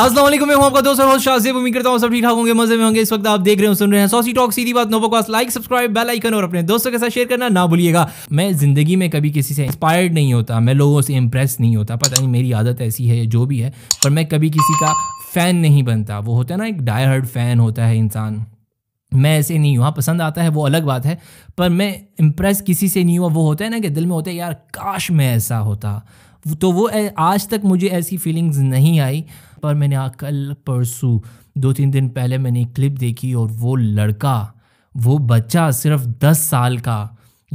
असलम मैं आपका दोस्तों और उम्मीद करता हूँ सब ठीक ठाक होंगे मजे में होंगे इस वक्त आप देख रहे हो सुन रहे हैं सोसी टॉक सीधी बात नोबो पास लाइक सब्सक्राइब बेल आइकन और अपने दोस्तों के साथ शेयर करना ना भूलिएगा मैं जिंदगी में कभी किसी से इंस्पायर्ड नहीं होता मैं लोगों से इंप्रेस नहीं होता पता नहीं मेरी आदत ऐसी है जो भी है पर मैं कभी किसी का फ़ैन नहीं बनता वो होता है ना एक डाई हर्ड फ़ैन होता है इंसान मैं ऐसे नहीं हुआ हाँ, पसंद आता है वो अलग बात है पर मैं इम्प्रेस किसी से नहीं हुआ वो होता है ना कि दिल में होता है यार काश मैं ऐसा होता तो वो आज तक मुझे ऐसी फीलिंग्स नहीं आई पर मैंने कल परसों दो तीन दिन पहले मैंने क्लिप देखी और वो लड़का वो बच्चा सिर्फ दस साल का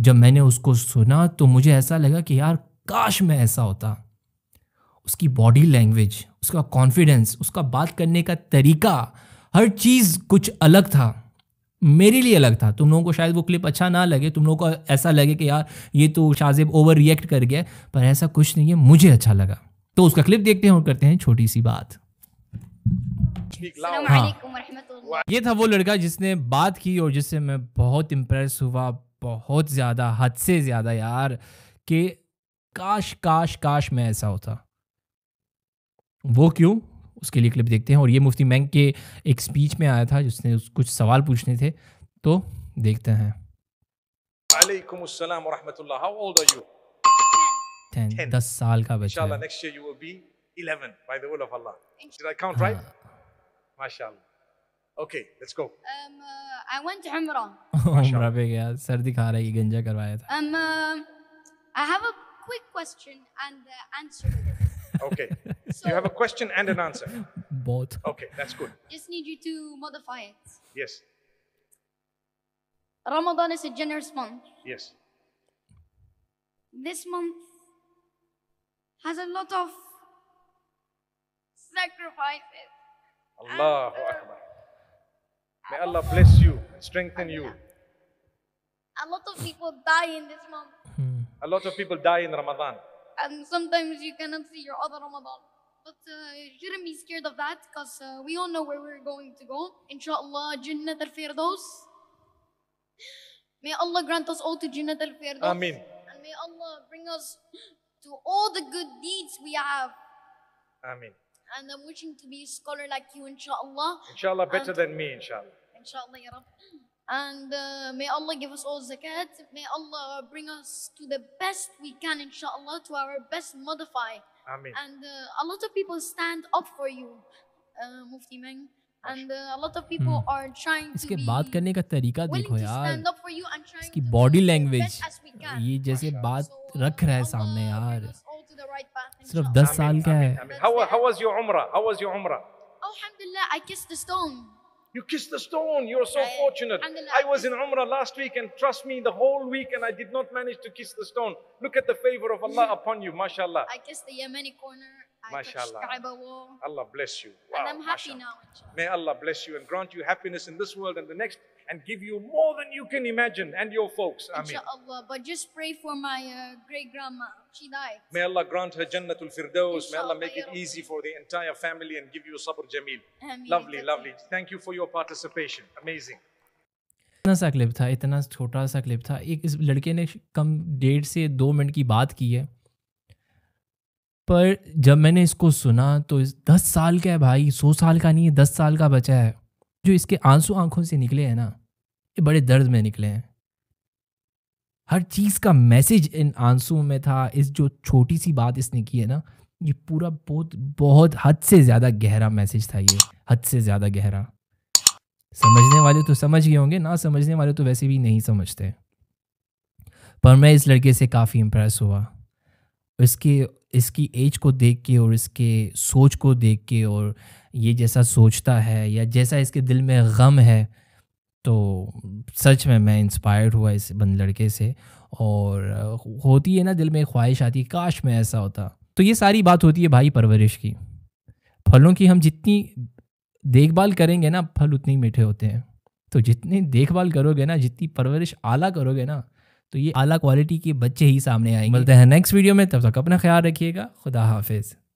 जब मैंने उसको सुना तो मुझे ऐसा लगा कि यार काश मैं ऐसा होता उसकी बॉडी लैंग्वेज उसका कॉन्फिडेंस उसका बात करने का तरीका हर चीज़ कुछ अलग था मेरे लिए अलग था तुम लोगों को शायद वो क्लिप अच्छा ना लगे तुम लोगों को ऐसा लगे कि यार ये तो शाजिब ओवर रिएक्ट कर गया पर ऐसा कुछ नहीं है मुझे अच्छा लगा तो उसका क्लिप देखते हैं और करते हैं छोटी सी बात हाँ। ये था वो लड़का जिसने बात की और जिससे मैं बहुत इम्प्रेस हुआ बहुत ज़्यादा हद से ज़्यादा यार कि काश काश काश मैं ऐसा होता वो क्यों उसके लिए क्लिप देखते हैं और ये मुफ्ती मैंग के एक स्पीच में आया था जिसने कुछ सवाल पूछने थे तो देखते हैं वालेकुम साल का बच्चा पे गया सर दिखा रहा है गंजा करवाया था um uh, So you have a question and an answer. Both. Okay, that's good. Just need you to modify it. Yes. Ramadan is a generous month. Yes. This month has a lot of sacrifices. Allah and, uh, Akbar. May Allah bless you and strengthen you. A lot of people die in this month. Hmm. A lot of people die in Ramadan. And sometimes you cannot see your other Ramadan. But uh, you shouldn't be scared of that because uh, we all know where we're going to go. Inshallah, Jannat al Firdaus. May Allah grant us all to Jannat al Firdaus. Amen. And may Allah bring us to all the good deeds we have. Amen. And I'm wishing to be a scholar like you, inshallah. Inshallah, better and, than me, inshallah. Inshallah, Ya Rabbi. And uh, may Allah give us all zakat. May Allah bring us to the best we can, inshallah, to our best modify. Amen. And uh, a lot of people stand up for you, uh, Mufti Meng. And uh, a lot of people hmm. are trying इसके to बात करने का तरीका देखो यार इसकी body language ये जैसे बात so, रख रहा है सामने यार right सिर्फ दस साल का है How was your umrah? How was your umrah? Alhamdulillah, I kissed the stone. You kissed the stone. You're so fortunate. I was in Umrah last week and trust me, the whole week and I did not manage to kiss the stone. Look at the favor of Allah upon you, mashallah. I kissed the Yemeni corner MashaAllah. Allah bless you. Wow, and I'm happy now. Inshallah. May Allah bless you and grant you happiness in this world and the next and give you more than you can imagine and your folks. Ameen. Inshallah. But just pray for my uh, great grandma. She died. May Allah grant her Jannatul Firdaus. May Allah make it easy for the entire family and give you Sabr Jameel. Ameen. Lovely, lovely. Thank you for your participation. Amazing. इतना सा clip था इतना छोटा सा clip था एक इस लड़के ने कम डेढ़ से दो मिनट की बात की है पर जब मैंने इसको सुना तो इस दस साल का है भाई सौ साल का नहीं है दस साल का बचा है जो इसके आंसू आंखों से निकले हैं ना ये बड़े दर्द में निकले हैं हर चीज़ का मैसेज इन आंसुओं में था इस जो छोटी सी बात इसने की है ना ये पूरा बहुत बहुत हद से ज़्यादा गहरा मैसेज था ये हद से ज़्यादा गहरा समझने वाले तो समझ गए होंगे ना समझने वाले तो वैसे भी नहीं समझते पर मैं इस लड़के से काफ़ी इम्प्रेस हुआ इसके इसकी एज को देख के और इसके सोच को देख के और ये जैसा सोचता है या जैसा इसके दिल में गम है तो सच में मैं इंस्पायर्ड हुआ इस बंद लड़के से और होती है ना दिल में ख्वाहिश आती है काश मैं ऐसा होता तो ये सारी बात होती है भाई परवरिश की फलों की हम जितनी देखभाल करेंगे ना फल उतने ही मीठे होते हैं तो जितनी देखभाल करोगे ना जितनी परवरिश आला करोगे ना तो ये आला क्वालिटी के बच्चे ही सामने आएंगे मिलते हैं नेक्स्ट वीडियो में तब तक अपना ख्याल रखिएगा खुदा हाफिज़